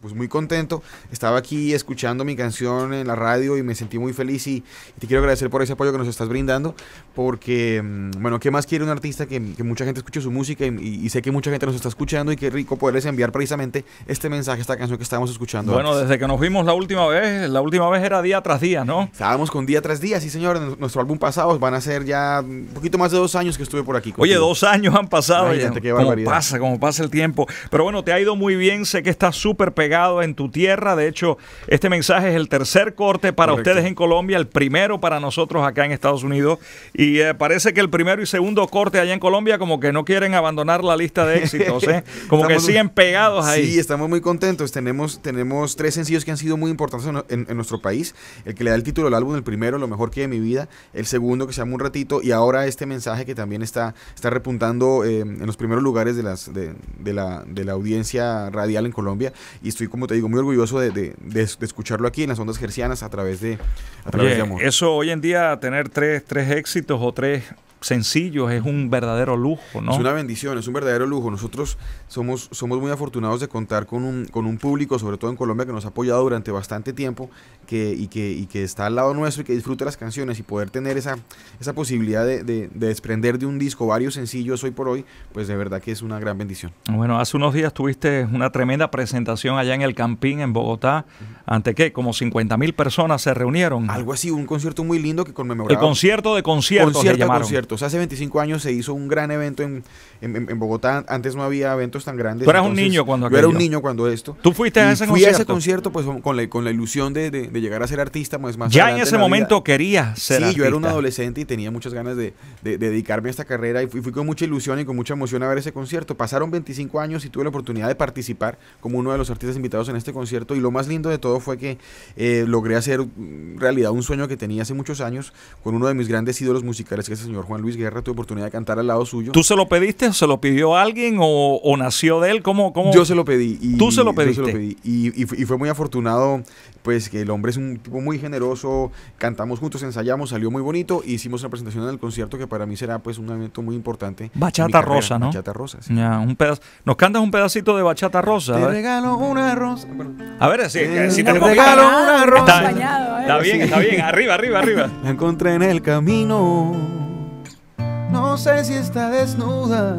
pues muy contento. Estaba aquí escuchando mi canción en la radio y me sentí muy feliz y, te quiero agradecer por ese apoyo que nos estás brindando, porque, mm, bueno, ¿qué más quiere un artista que, mucha gente escuche su música y, sé que mucha gente nos está escuchando y qué rico poderles enviar precisamente este mensaje, esta canción que estábamos escuchando. Bueno, desde que nos vimos la última vez, la última vez era día tras día, ¿no? Estábamos con día tras día, sí señor, nuestro álbum pasado van a ser ya un poquito más de dos años que estuve por aquí. Oye, dos años han pasado, Ay, qué como pasa, como pasa el tiempo. Pero bueno, te ha ido muy bien, sé que estás súper pegado en tu tierra. De hecho, este mensaje es el tercer corte para ustedes en Colombia, el primero para nosotros acá en Estados Unidos. Y eh, parece que el primero y segundo corte allá en Colombia como que no quieren abandonar la lista de éxitos, ¿eh? como que siguen pegados ahí. Sí, estamos muy contentos. Tenemos, tenemos tres sencillos que han sido muy importantes en, nuestro país. El que le da el título al álbum, el primero, Lo mejor que de mi vida. El segundo, que se llama Un ratito. Y ahora este mensaje que también está, está repuntando eh, en los primeros lugares de, las, de, la, de la audiencia radial en Colombia. Y estoy, como te digo, muy orgulloso de, escucharlo aquí en las ondas gercianas a través de, amor. Eso hoy en día, tener tres, éxitos o tres sencillos es un verdadero lujo, ¿no? Es una bendición, es un verdadero lujo. Nosotros somos, somos muy afortunados de contar con un, con un público, sobre todo en Colombia, que nos ha apoyado durante bastante tiempo que, y, que, está al lado nuestro y que disfrute las canciones y poder tener esa, posibilidad de, desprender de un disco varios sencillos hoy por hoy, pues de verdad que es una gran bendición. Bueno, hace unos días tuviste una tremenda presentación allá en el Campín, en Bogotá, ante que como 50 mil personas se reunieron. Algo así, un concierto muy lindo que conmemoraba. El concierto de conciertos. Concierto de conciertos. Hace 25 años se hizo un gran evento en, Bogotá, antes no había eventos tan grandes. Tú eras un niño cuando aquello. Yo era un niño cuando esto. Tú fuiste a ese concierto. Fui a ese concierto pues con la, ilusión de llegar a ser artista más más ya en ese momento quería ser sí yo era un adolescente y tenía muchas ganas de, dedicarme a esta carrera y fui, con mucha ilusión y con mucha emoción a ver ese concierto pasaron 25 años y tuve la oportunidad de participar como uno de los artistas invitados en este concierto y lo más lindo de todo fue que eh, logré hacer mm, realidad un sueño que tenía hace muchos años con uno de mis grandes ídolos musicales que es el señor Juan Luis Guerra tuve oportunidad de cantar al lado suyo tú se lo pediste se lo pidió alguien o, nació de él cómo, cómo yo se lo pedí tú se lo pediste y fue muy afortunado pues que el hombre es un tipo muy generoso, cantamos juntos, ensayamos, salió muy bonito, e hicimos una presentación en el concierto que para mí será pues un evento muy importante. Bachata rosa, ¿no? Bachata rosa, un Nos cantas un pedacito de bachata rosa. Te regalo una rosa. A ver, sí, te regalo una rosa. ¿eh? Está, bien, está bien, arriba, arriba, arriba. La encontré en el camino. No sé si está desnuda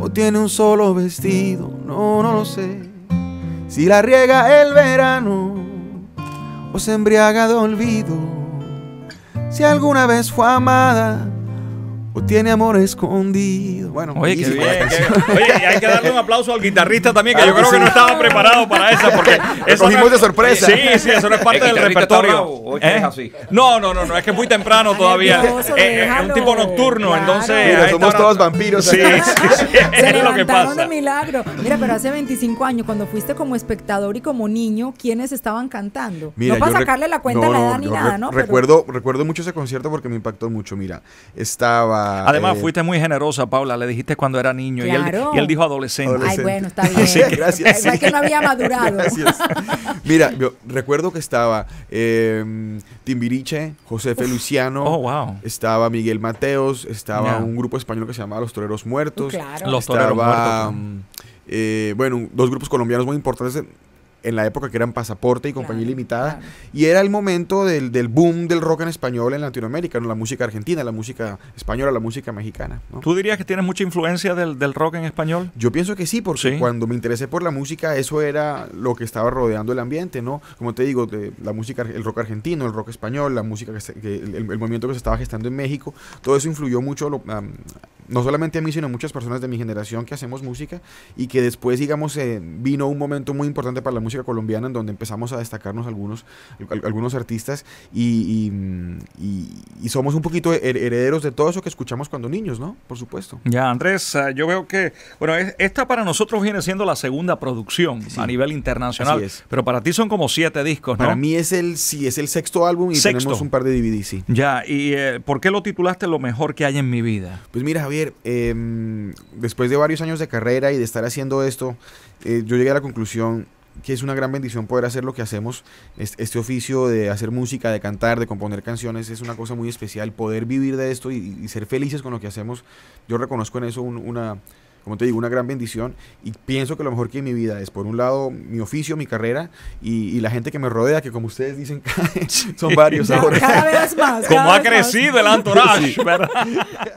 o tiene un solo vestido, no, no lo sé. Si la riega el verano, se embriaga de olvido. Si alguna vez fue amada, tiene amor escondido. Bueno, oye, hay que darle un aplauso al guitarrista también, que yo creo que, no estaba preparado para esa, porque eso cogimos de sorpresa. Sí, sí, eso no es parte del repertorio. Es ¿Eh? no, no, no, no, es que es muy temprano todavía. Eh, es un tipo nocturno, entonces. somos todos vampiros. Sí, sí, Se levantaron lo que pasa. de milagro. Mira, pero hace 25 años, cuando fuiste como espectador y como niño, ¿quiénes estaban cantando? Mira, no para sacarle la cuenta a la edad ni nada, ¿no? Recuerdo, recuerdo mucho ese concierto porque me impactó mucho. Mira, estaba Ah, Además, eh, fuiste muy generosa, Paula. Le dijiste cuando era niño y, él, dijo adolescente. Ay, bueno, está bien. gracias. Es que no había madurado. Gracias. Mira, yo recuerdo que estaba em, Timbiriche, José Feliciano. Oh, wow. Estaba Miguel Mateos. Estaba un grupo español que se llamaba Los Toreros Muertos. Los Toreros Muertos. Eh, bueno, dos grupos colombianos muy importantes en la época que eran Pasaporte y Compañía limitada. Y era el momento del, del, boom del rock en español en Latinoamérica, ¿no? la música argentina, la música española, la música mexicana. ¿Tú dirías que tienes mucha influencia del, del, rock en español? Yo pienso que sí, porque cuando me interesé por la música, eso era lo que estaba rodeando el ambiente, ¿no? Como te digo, de, la música, el rock argentino, el rock español, la música, que, el, movimiento que se estaba gestando en México, todo eso influyó mucho, no solamente a mí, sino a muchas personas de mi generación que hacemos música y que después, digamos, eh, vino un momento muy importante para la música colombiana, en donde empezamos a destacarnos algunos, algunos artistas y, somos un poquito herederos de todo eso que escuchamos cuando niños, ¿no? Por supuesto. Ya, Andrés, ah, yo veo que, bueno, esta para nosotros viene siendo la segunda producción a nivel internacional, pero para ti son como siete discos, ¿no? Para mí es el, sí, es el sexto álbum y tenemos un par de DVDs. Ya, ¿y eh, por qué lo titulaste Lo mejor que hay en mi vida? Pues mira, Javier, em, después de varios años de carrera y de estar haciendo esto, eh, yo llegué a la conclusión que es una gran bendición poder hacer lo que hacemos. Este, oficio de hacer música, de cantar, de componer canciones, es una cosa muy especial. Poder vivir de esto y, ser felices con lo que hacemos, yo reconozco en eso una, como te digo, una gran bendición. Y pienso que lo mejor que hay en mi vida es, por un lado, mi oficio, mi carrera y, la gente que me rodea, que como ustedes dicen, son varios ahora. Cada vez más. Como ha crecido el entourage,